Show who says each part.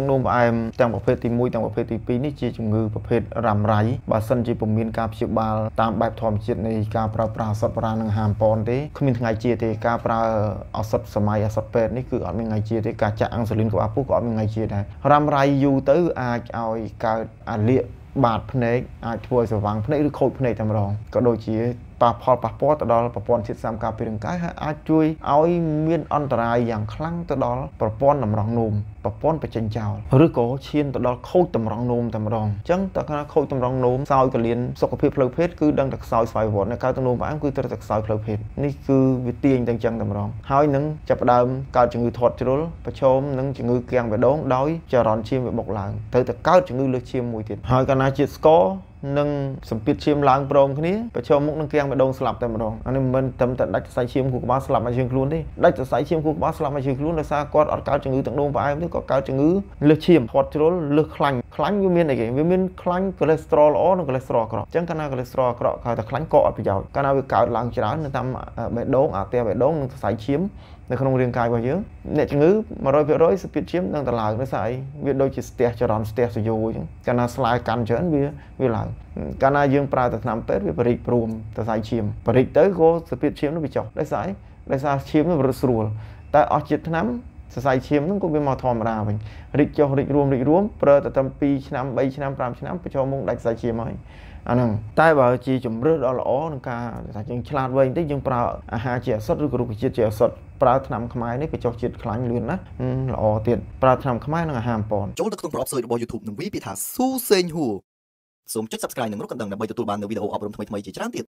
Speaker 1: ទាំងនោមផ្អែមទាំងប្រភេទទី1ទាំងប្រភេទទី2នេះជាជំងឺប្រភេទរ៉ាំរ៉ៃបើសិនជាពុំមានការព្យាបាលតាមបែបធម្មជាតិនៃការប្រើប្រាស់ឱសថបុរាណនិងហាមប៉ុនទេគ្មានថ្ងៃជាទេការប្រើឱសថសម័យឱសថពេទ្យនេះគឺអត់មានថ្ងៃជាទេការចាក់អង់ស៊ូលីនក្បាលពោះក៏អត់មានថ្ងៃជាដែររ៉ាំរ៉ៃយូរទៅអាចឲ្យកើតអាលៀកបាតភ្នែកអាចធ្វើឲ្យស្រវាំងភ្នែកឬខូចភ្នែកតែម្ដងក៏ដូចជាប៉ះផលប៉ះពាល់ទៅដល់ប្រព័ន្ធជាតិសាមការពាររាងកាយហើយអាចជួយឲ្យមានអន្តរាយយ៉ាងខ្លាំងទៅដល់ប្រព័ន្ធតម្រង់នោមប្រព័ន្ធបច្ចេកចោលឬក៏ឈានទៅដល់ខូចតម្រង់នោមតែម្ដងអញ្ចឹងតើការខូចតម្រង់នោមខ្សោយកលៀនសុខភាពផ្លូវភេទគឺដឹងតែខ្សោយស្វ័យវត្តនៅកើតនោមផ្អែមគឺត្រូវតែខ្សោយផ្លូវភេទនេះគឺវាទាញទាំងចឹងតែម្ដងហើយនឹងចាប់ផ្ដើមកើតជំងឺធាត់ជ្រុលប្រឈមនឹងជំងឺគាំងបេះដូងដោយចរន្តឈាមវាបុកឡើងត្រូវតែកើតជំងឺលើសឈាមមួយទៀតហើយកាលណាជាតិស្ករនិងសម្ពាធឈាមឡើងព្រមគ្នាប្រឈមមុខនឹងគាំងបេះដូងស្លាប់តែម្ដងអានេះមិនមែនត្រឹមតែដាច់សរសៃឈាមខួរក្បាលស្លាប់មកជើងខ្លួនទេដាច់សរសៃឈាមខួរក្បាលស្លាប់មកជើងខ្លួនដោយសារគាត់អត់កើតជំងឺទឹកនោមផ្អែមទេគាត់កើតជំងឺលើសឈាមផាត់ជ្រុលលើសខ្លាញ់ខ្លាញ់វាមានអីគេវាមានខ្លាញ់ cholesterol ល្អនិង cholesterol អាក្រក់អញ្ចឹងកាលណា cholesterol អាក្រក់កើតតែខ្លាញ់ក៏អត់ប្រយោជន៍កាលណាវាកើតឡើងច្រើននៅតាមបេះដូងអាទះបេះដូងនិងសរសៃឈាមនៅក្នុងរាងកាយរបស់យើងអ្នកជំងឺ100%សភាពឈាមនឹងតឡើងដោយសារអីវាដូចជាស្ទះចរន្តស្ទះសយោអញ្ចឹងកាលណាស្លាយកាន់ច្រើនវាវាឡើងឡើងកាលណាយើងប្រើតែថ្នាំពេទ្យវាបរិកព្រមសរសៃឈាមបរិកទៅក៏សភាពឈាមនោះវាចុះដោយសារដោយសារឈាមនោះរត់ស្រួល តែអស់ជាតិថ្នាំសរសៃឈាមនឹងក៏វាមកធម្មតាវិញរីកចុះរីករួមរីករួមប្រើតែត្រឹម2ឆ្នាំ3ឆ្នាំ5ឆ្នាំបញ្ចូលមុខដាច់សរសៃឈាមហើយអាហ្នឹងតែបើជាជំរឿដ៏ល្អក្នុងការថាយើងឆ្លាតវែងតិចយើងប្រើអាហារជាឱសថឬក៏រុក្ខជាតិជាឱសថប្រើថ្នាំខ្មែរនេះបញ្ចុះជាតិខ្លាញ់លឿនណាល្អទៀតប្រើថ្នាំខ្មែរនិងអាហារអម្ពនចូលទៅក្នុងប្រអប់សើចរបស់ YouTube នឹងវិពីថាស៊ូសេងហួរសូមចុច Subscribe និងរូបកណ្ដឹងដើម្បីទទួលបាននូវវីដេអូអប់រំថ្មីៗជាច្រើនទៀត។